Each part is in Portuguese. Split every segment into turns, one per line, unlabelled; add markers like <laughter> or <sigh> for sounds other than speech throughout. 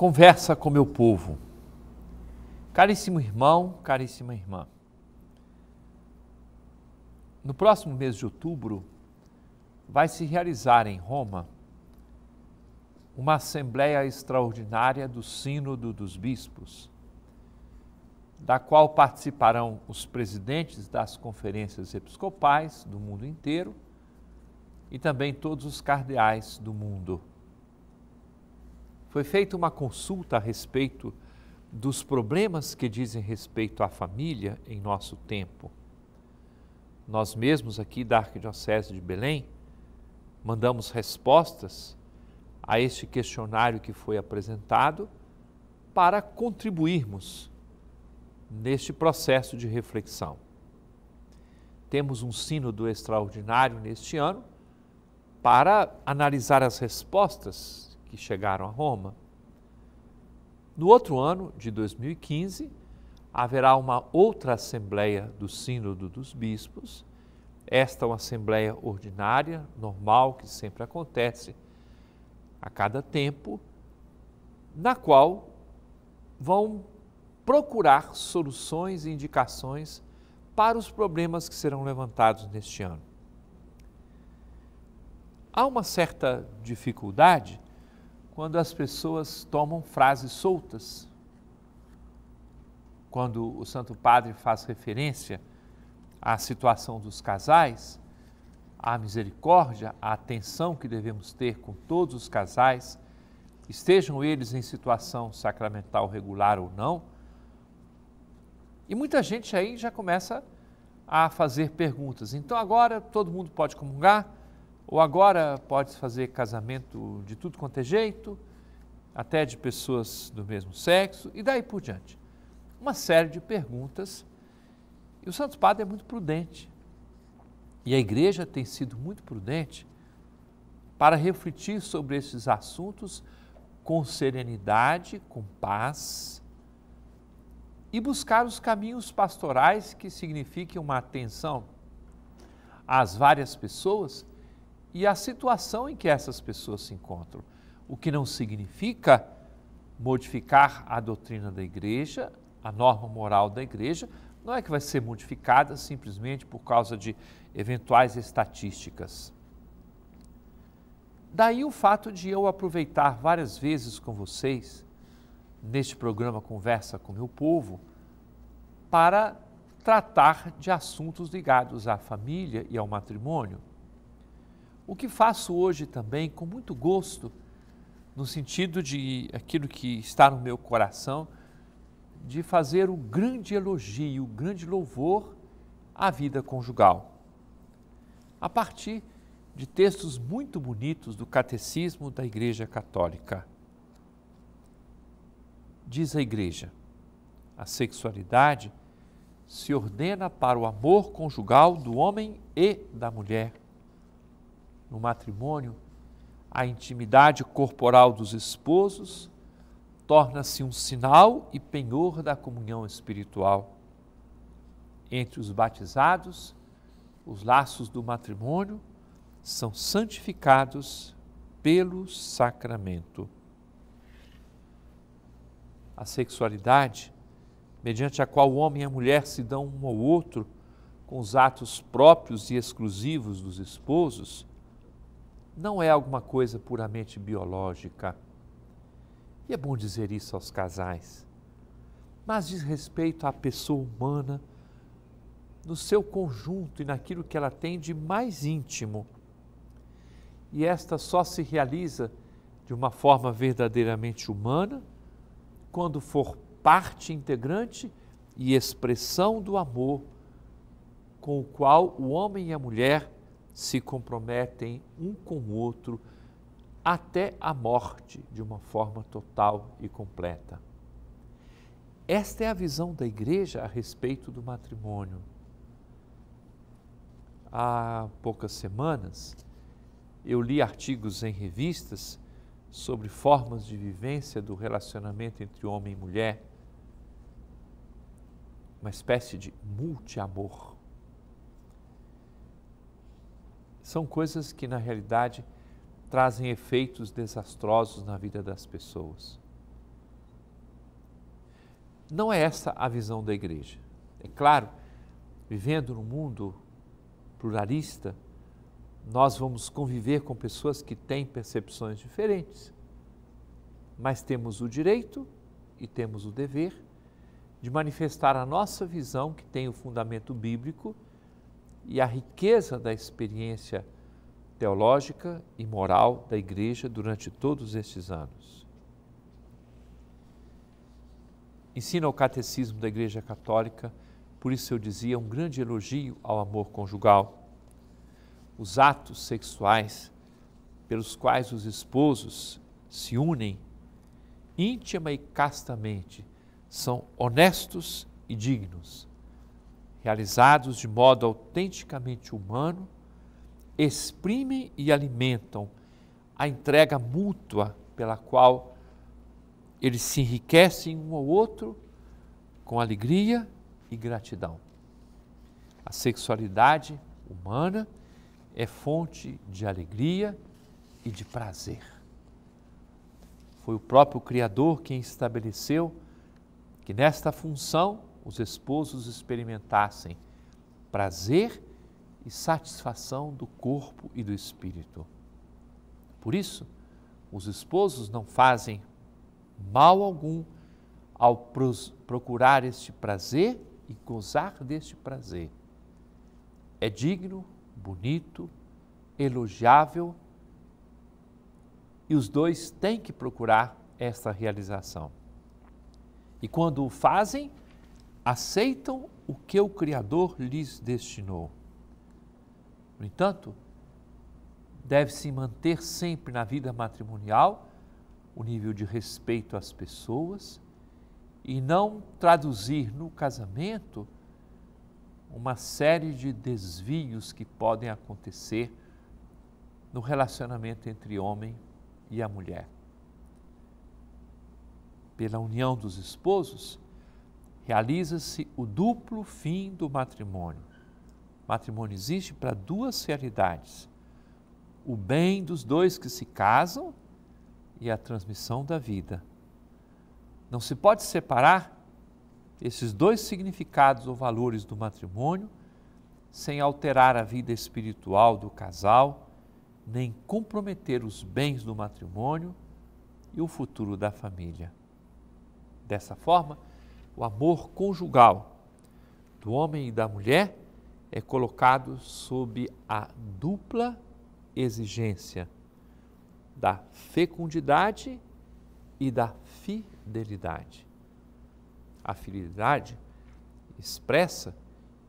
conversa com meu povo. Caríssimo irmão, caríssima irmã. No próximo mês de outubro, vai se realizar em Roma uma assembleia extraordinária do Sínodo dos Bispos, da qual participarão os presidentes das conferências episcopais do mundo inteiro e também todos os cardeais do mundo. Foi feita uma consulta a respeito dos problemas que dizem respeito à família em nosso tempo. Nós mesmos aqui da Arquidiocese de Belém mandamos respostas a este questionário que foi apresentado para contribuirmos neste processo de reflexão. Temos um sínodo extraordinário neste ano para analisar as respostas que chegaram a Roma. No outro ano, de 2015, haverá uma outra Assembleia do Sínodo dos Bispos. Esta é uma Assembleia ordinária, normal, que sempre acontece a cada tempo, na qual vão procurar soluções e indicações para os problemas que serão levantados neste ano. Há uma certa dificuldade quando as pessoas tomam frases soltas. Quando o Santo Padre faz referência à situação dos casais, à misericórdia, à atenção que devemos ter com todos os casais, estejam eles em situação sacramental regular ou não. E muita gente aí já começa a fazer perguntas. Então agora todo mundo pode comungar? ou agora pode-se fazer casamento de tudo quanto é jeito, até de pessoas do mesmo sexo, e daí por diante. Uma série de perguntas. E o Santo Padre é muito prudente. E a igreja tem sido muito prudente para refletir sobre esses assuntos com serenidade, com paz e buscar os caminhos pastorais que signifiquem uma atenção às várias pessoas e a situação em que essas pessoas se encontram. O que não significa modificar a doutrina da igreja, a norma moral da igreja, não é que vai ser modificada simplesmente por causa de eventuais estatísticas. Daí o fato de eu aproveitar várias vezes com vocês, neste programa Conversa com Meu Povo, para tratar de assuntos ligados à família e ao matrimônio. O que faço hoje também com muito gosto, no sentido de aquilo que está no meu coração, de fazer um grande elogio, um grande louvor à vida conjugal. A partir de textos muito bonitos do Catecismo da Igreja Católica. Diz a Igreja: a sexualidade se ordena para o amor conjugal do homem e da mulher no matrimônio, a intimidade corporal dos esposos torna-se um sinal e penhor da comunhão espiritual. Entre os batizados, os laços do matrimônio são santificados pelo sacramento. A sexualidade, mediante a qual o homem e a mulher se dão um ao outro com os atos próprios e exclusivos dos esposos, não é alguma coisa puramente biológica. E é bom dizer isso aos casais. Mas diz respeito à pessoa humana no seu conjunto e naquilo que ela tem de mais íntimo. E esta só se realiza de uma forma verdadeiramente humana quando for parte integrante e expressão do amor com o qual o homem e a mulher se comprometem um com o outro até a morte de uma forma total e completa. Esta é a visão da igreja a respeito do matrimônio. Há poucas semanas, eu li artigos em revistas sobre formas de vivência do relacionamento entre homem e mulher, uma espécie de multiamor. são coisas que na realidade trazem efeitos desastrosos na vida das pessoas. Não é essa a visão da igreja. É claro, vivendo num mundo pluralista, nós vamos conviver com pessoas que têm percepções diferentes. Mas temos o direito e temos o dever de manifestar a nossa visão, que tem o fundamento bíblico, e a riqueza da experiência teológica e moral da igreja durante todos estes anos. Ensina o catecismo da Igreja Católica, por isso eu dizia um grande elogio ao amor conjugal. Os atos sexuais pelos quais os esposos se unem íntima e castamente são honestos e dignos realizados de modo autenticamente humano, exprimem e alimentam a entrega mútua pela qual eles se enriquecem um ao outro com alegria e gratidão. A sexualidade humana é fonte de alegria e de prazer. Foi o próprio Criador quem estabeleceu que nesta função os esposos experimentassem prazer e satisfação do corpo e do espírito. Por isso, os esposos não fazem mal algum ao procurar este prazer e gozar deste prazer. É digno, bonito, elogiável e os dois têm que procurar esta realização. E quando o fazem, aceitam o que o Criador lhes destinou. No entanto, deve-se manter sempre na vida matrimonial o nível de respeito às pessoas e não traduzir no casamento uma série de desvios que podem acontecer no relacionamento entre homem e a mulher. Pela união dos esposos, realiza-se o duplo fim do matrimônio. O matrimônio existe para duas realidades: o bem dos dois que se casam e a transmissão da vida. Não se pode separar esses dois significados ou valores do matrimônio sem alterar a vida espiritual do casal, nem comprometer os bens do matrimônio e o futuro da família. Dessa forma, o amor conjugal do homem e da mulher é colocado sob a dupla exigência da fecundidade e da fidelidade. A fidelidade expressa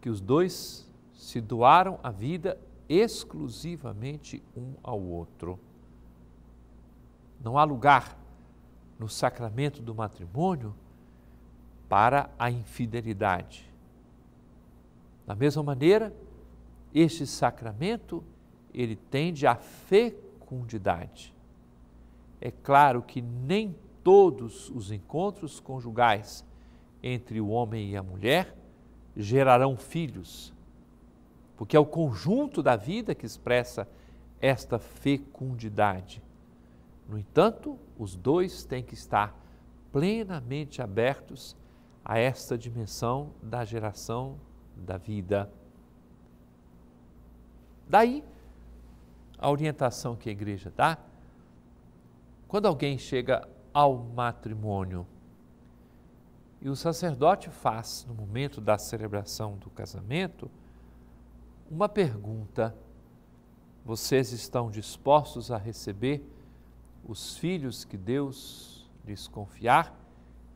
que os dois se doaram a vida exclusivamente um ao outro. Não há lugar no sacramento do matrimônio para a infidelidade. Da mesma maneira, este sacramento ele tende à fecundidade. É claro que nem todos os encontros conjugais entre o homem e a mulher gerarão filhos, porque é o conjunto da vida que expressa esta fecundidade. No entanto, os dois têm que estar plenamente abertos a esta dimensão da geração da vida. Daí a orientação que a igreja dá quando alguém chega ao matrimônio e o sacerdote faz, no momento da celebração do casamento, uma pergunta: Vocês estão dispostos a receber os filhos que Deus lhes confiar?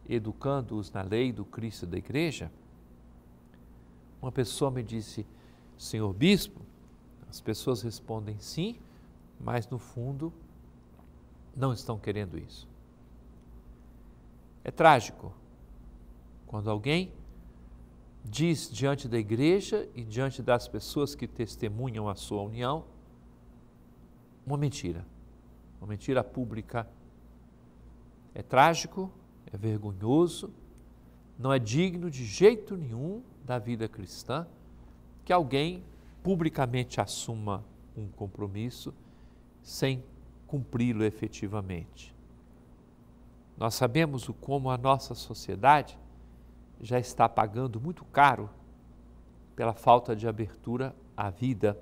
educando-os na lei do Cristo da igreja, uma pessoa me disse, senhor bispo, as pessoas respondem sim, mas no fundo não estão querendo isso. É trágico quando alguém diz diante da igreja e diante das pessoas que testemunham a sua união uma mentira, uma mentira pública. É trágico é vergonhoso, não é digno de jeito nenhum da vida cristã que alguém publicamente assuma um compromisso sem cumpri-lo efetivamente. Nós sabemos o como a nossa sociedade já está pagando muito caro pela falta de abertura à vida.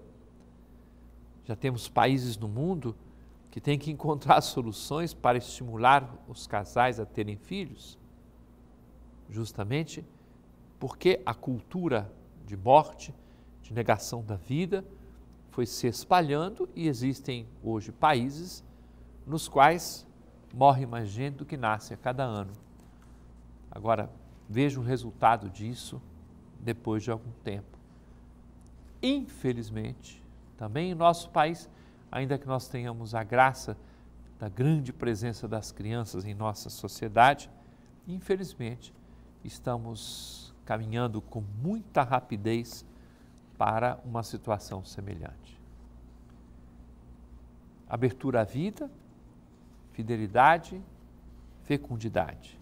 Já temos países no mundo que tem que encontrar <laughs> soluções para estimular os casais a terem filhos, justamente porque a cultura de morte, de negação da vida, foi se espalhando e existem hoje países nos quais morre mais gente do que nasce a cada ano. Agora, veja o resultado disso depois de algum tempo. Infelizmente, também em nosso país, ainda que nós tenhamos a graça da grande presença das crianças em nossa sociedade, infelizmente estamos caminhando com muita rapidez para uma situação semelhante. Abertura à vida, fidelidade, fecundidade.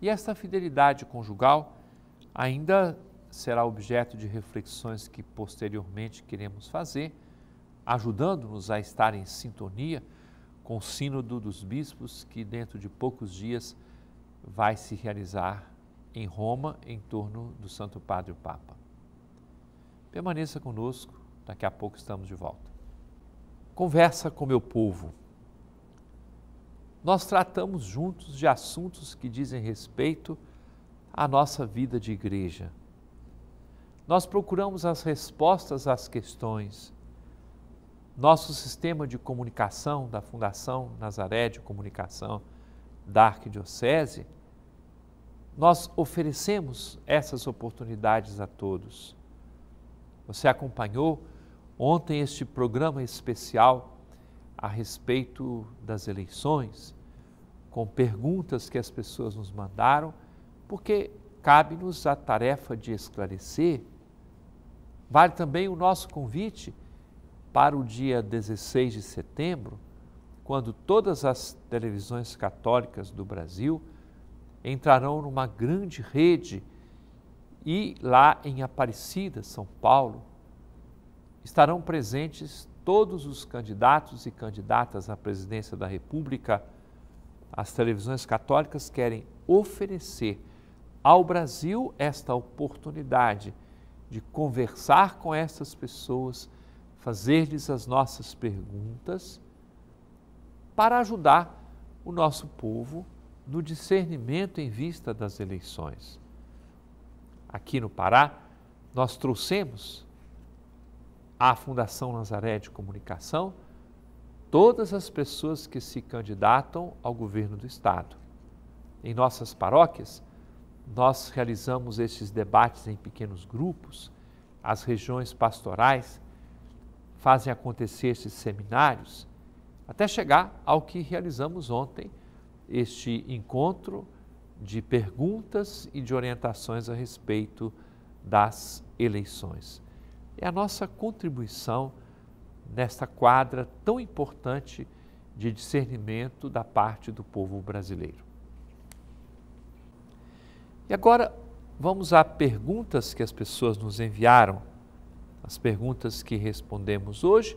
E esta fidelidade conjugal ainda será objeto de reflexões que posteriormente queremos fazer ajudando-nos a estar em sintonia com o Sínodo dos Bispos, que dentro de poucos dias vai se realizar em Roma, em torno do Santo Padre o Papa. Permaneça conosco, daqui a pouco estamos de volta. Conversa com meu povo. Nós tratamos juntos de assuntos que dizem respeito à nossa vida de igreja. Nós procuramos as respostas às questões nosso sistema de comunicação da Fundação Nazaré de Comunicação da Arquidiocese, nós oferecemos essas oportunidades a todos. Você acompanhou ontem este programa especial a respeito das eleições, com perguntas que as pessoas nos mandaram, porque cabe-nos a tarefa de esclarecer. Vale também o nosso convite para o dia 16 de setembro, quando todas as televisões católicas do Brasil entrarão numa grande rede e lá em Aparecida, São Paulo, estarão presentes todos os candidatos e candidatas à presidência da República. As televisões católicas querem oferecer ao Brasil esta oportunidade de conversar com essas pessoas fazer-lhes as nossas perguntas para ajudar o nosso povo no discernimento em vista das eleições. Aqui no Pará, nós trouxemos à Fundação Nazaré de Comunicação todas as pessoas que se candidatam ao governo do Estado. Em nossas paróquias, nós realizamos esses debates em pequenos grupos, as regiões pastorais fazem acontecer esses seminários, até chegar ao que realizamos ontem, este encontro de perguntas e de orientações a respeito das eleições. É a nossa contribuição nesta quadra tão importante de discernimento da parte do povo brasileiro. E agora vamos a perguntas que as pessoas nos enviaram as perguntas que respondemos hoje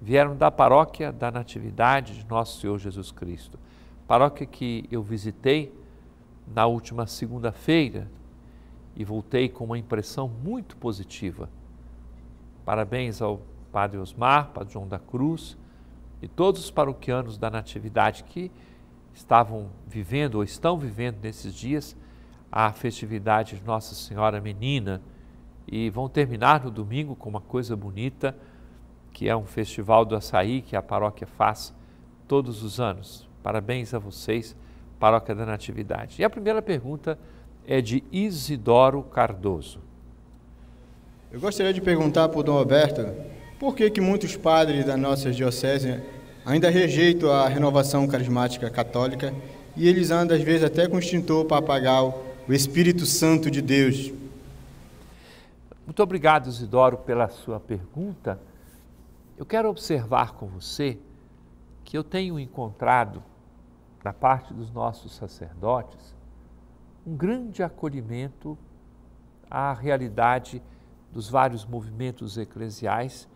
vieram da paróquia da Natividade de Nosso Senhor Jesus Cristo. Paróquia que eu visitei na última segunda-feira e voltei com uma impressão muito positiva. Parabéns ao Padre Osmar, Padre João da Cruz e todos os paroquianos da Natividade que estavam vivendo ou estão vivendo nesses dias a festividade de Nossa Senhora Menina e vão terminar no domingo com uma coisa bonita, que é um festival do açaí que a paróquia faz todos os anos. Parabéns a vocês, Paróquia da Natividade. E a primeira pergunta é de Isidoro Cardoso. Eu gostaria de perguntar para o Dom Alberto por que, que muitos padres da nossa diocese ainda rejeitam a renovação carismática católica e eles andam às vezes até com extintor para apagar o Espírito Santo de Deus muito obrigado, Isidoro, pela sua pergunta. Eu quero observar com você que eu tenho encontrado, na parte dos nossos sacerdotes, um grande acolhimento à realidade dos vários movimentos eclesiais,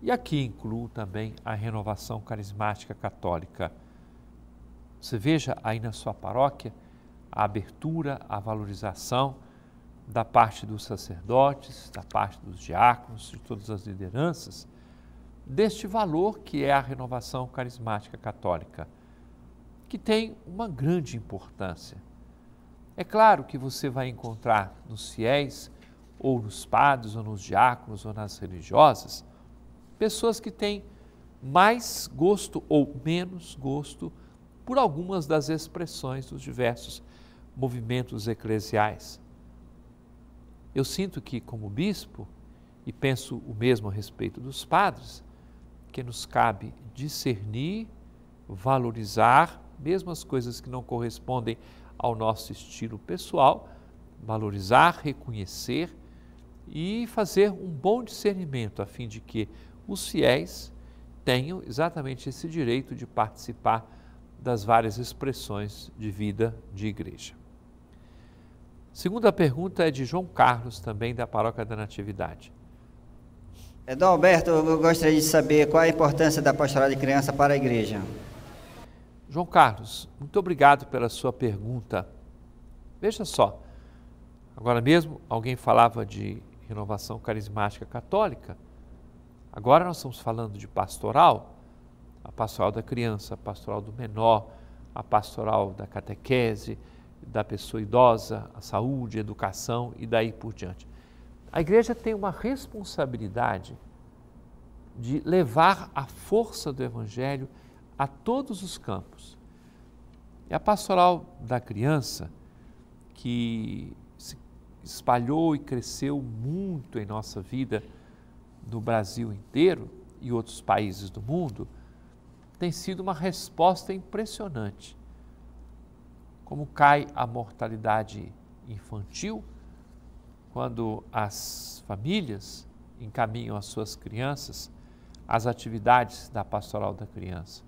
e aqui incluo também a renovação carismática católica. Você veja aí na sua paróquia a abertura, a valorização da parte dos sacerdotes, da parte dos diáconos, de todas as lideranças, deste valor que é a renovação carismática católica, que tem uma grande importância. É claro que você vai encontrar nos fiéis, ou nos padres, ou nos diáconos, ou nas religiosas, pessoas que têm mais gosto ou menos gosto por algumas das expressões dos diversos movimentos eclesiais eu sinto que, como bispo, e penso o mesmo a respeito dos padres, que nos cabe discernir, valorizar, mesmo as coisas que não correspondem ao nosso estilo pessoal, valorizar, reconhecer e fazer um bom discernimento a fim de que os fiéis tenham exatamente esse direito de participar das várias expressões de vida de igreja. Segunda pergunta é de João Carlos, também da Paróquia da Natividade. É, Dom Alberto, eu gostaria de saber qual a importância da pastoral de criança para a igreja. João Carlos, muito obrigado pela sua pergunta. Veja só, agora mesmo alguém falava de renovação carismática católica, agora nós estamos falando de pastoral, a pastoral da criança, a pastoral do menor, a pastoral da catequese, da pessoa idosa, a saúde, a educação e daí por diante. A igreja tem uma responsabilidade de levar a força do evangelho a todos os campos. E é a pastoral da criança, que se espalhou e cresceu muito em nossa vida no Brasil inteiro e outros países do mundo, tem sido uma resposta impressionante como cai a mortalidade infantil quando as famílias encaminham as suas crianças às atividades da pastoral da criança.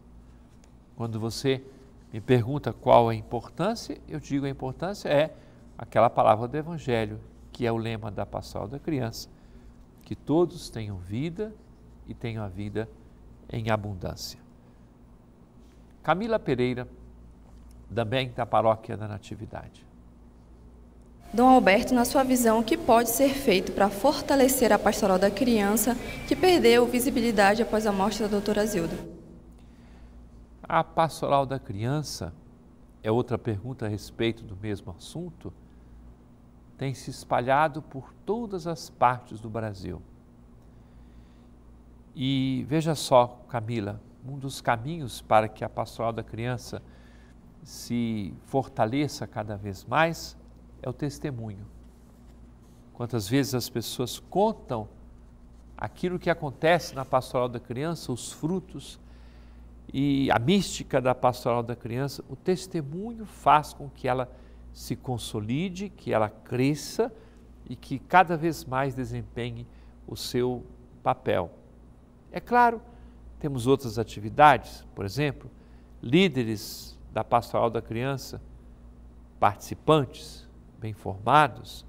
Quando você me pergunta qual é a importância, eu digo a importância é aquela palavra do Evangelho, que é o lema da pastoral da criança, que todos tenham vida e tenham a vida em abundância. Camila Pereira também da paróquia da Natividade. Dom Alberto, na sua visão, o que pode ser feito para fortalecer a pastoral da criança que perdeu visibilidade após a morte da doutora Zilda? A pastoral da criança, é outra pergunta a respeito do mesmo assunto, tem se espalhado por todas as partes do Brasil. E veja só, Camila, um dos caminhos para que a pastoral da criança se fortaleça cada vez mais é o testemunho. Quantas vezes as pessoas contam aquilo que acontece na pastoral da criança, os frutos e a mística da pastoral da criança, o testemunho faz com que ela se consolide, que ela cresça e que cada vez mais desempenhe o seu papel. É claro, temos outras atividades, por exemplo, líderes da pastoral da criança, participantes, bem formados,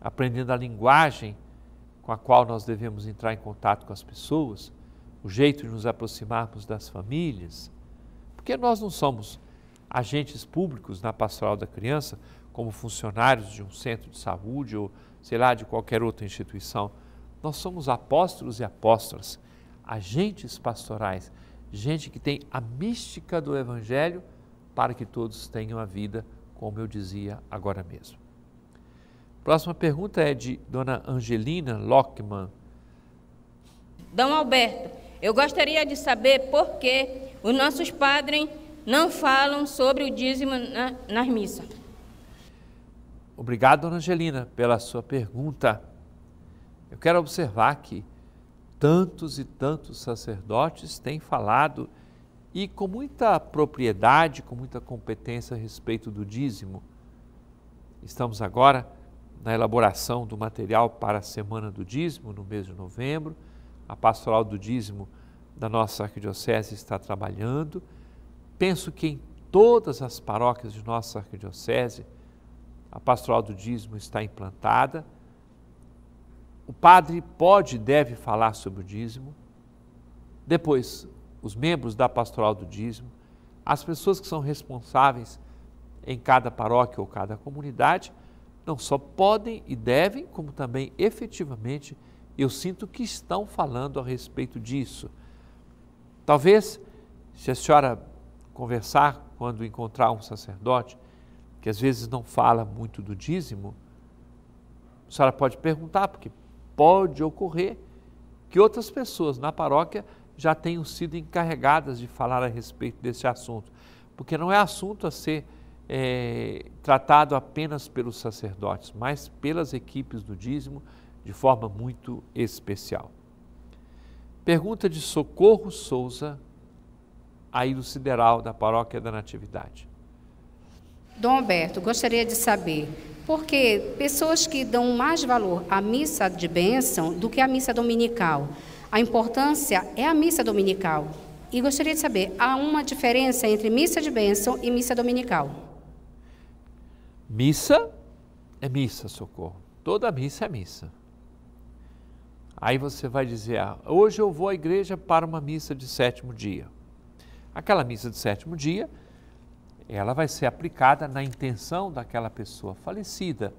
aprendendo a linguagem com a qual nós devemos entrar em contato com as pessoas, o jeito de nos aproximarmos das famílias, porque nós não somos agentes públicos na pastoral da criança, como funcionários de um centro de saúde ou, sei lá, de qualquer outra instituição. Nós somos apóstolos e apóstolas, agentes pastorais gente que tem a mística do Evangelho, para que todos tenham a vida, como eu dizia agora mesmo. Próxima pergunta é de Dona Angelina Lockman. Dom Alberto, eu gostaria de saber por que os nossos padres não falam sobre o dízimo na, nas missas. Obrigado, Dona Angelina, pela sua pergunta. Eu quero observar que tantos e tantos sacerdotes têm falado e com muita propriedade, com muita competência a respeito do dízimo. Estamos agora na elaboração do material para a Semana do Dízimo, no mês de novembro. A pastoral do dízimo da nossa arquidiocese está trabalhando. Penso que em todas as paróquias de nossa arquidiocese, a pastoral do dízimo está implantada o padre pode e deve falar sobre o dízimo, depois os membros da pastoral do dízimo, as pessoas que são responsáveis em cada paróquia ou cada comunidade, não só podem e devem, como também efetivamente eu sinto que estão falando a respeito disso. Talvez, se a senhora conversar quando encontrar um sacerdote, que às vezes não fala muito do dízimo, a senhora pode perguntar, porque pode ocorrer que outras pessoas na paróquia já tenham sido encarregadas de falar a respeito desse assunto, porque não é assunto a ser é, tratado apenas pelos sacerdotes, mas pelas equipes do dízimo de forma muito especial. Pergunta de Socorro Souza, aí do Sideral, da Paróquia da Natividade. Dom Alberto, gostaria de saber por que pessoas que dão mais valor à missa de bênção do que à missa dominical. A importância é a missa dominical. E gostaria de saber, há uma diferença entre missa de bênção e missa dominical? Missa é missa, socorro. Toda missa é missa. Aí você vai dizer, ah, hoje eu vou à igreja para uma missa de sétimo dia. Aquela missa de sétimo dia ela vai ser aplicada na intenção daquela pessoa falecida.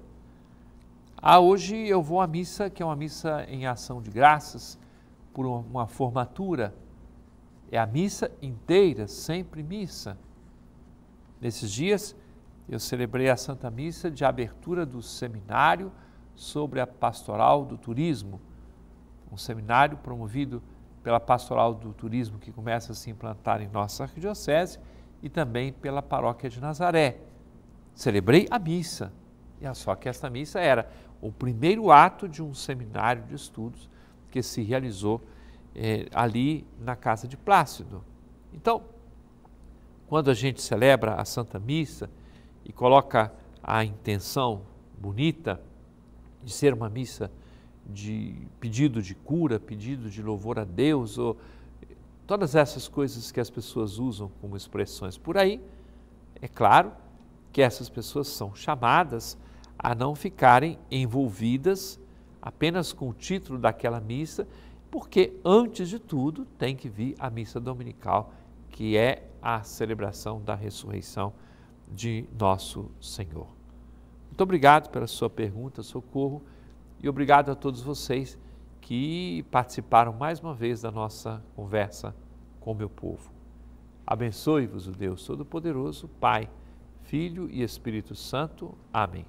Ah, hoje eu vou à missa, que é uma missa em ação de graças, por uma formatura. É a missa inteira, sempre missa. Nesses dias, eu celebrei a Santa Missa de abertura do seminário sobre a pastoral do turismo, um seminário promovido pela pastoral do turismo que começa a se implantar em nossa arquidiocese e também pela paróquia de Nazaré. Celebrei a missa. E só que esta missa era o primeiro ato de um seminário de estudos que se realizou eh, ali na casa de Plácido. Então, quando a gente celebra a Santa Missa e coloca a intenção bonita de ser uma missa de pedido de cura, pedido de louvor a Deus, ou todas essas coisas que as pessoas usam como expressões por aí, é claro que essas pessoas são chamadas a não ficarem envolvidas apenas com o título daquela missa, porque antes de tudo tem que vir a missa dominical, que é a celebração da ressurreição de nosso Senhor. Muito obrigado pela sua pergunta, socorro, e obrigado a todos vocês que participaram mais uma vez da nossa conversa com o meu povo. Abençoe-vos o Deus Todo-Poderoso, Pai, Filho e Espírito Santo. Amém.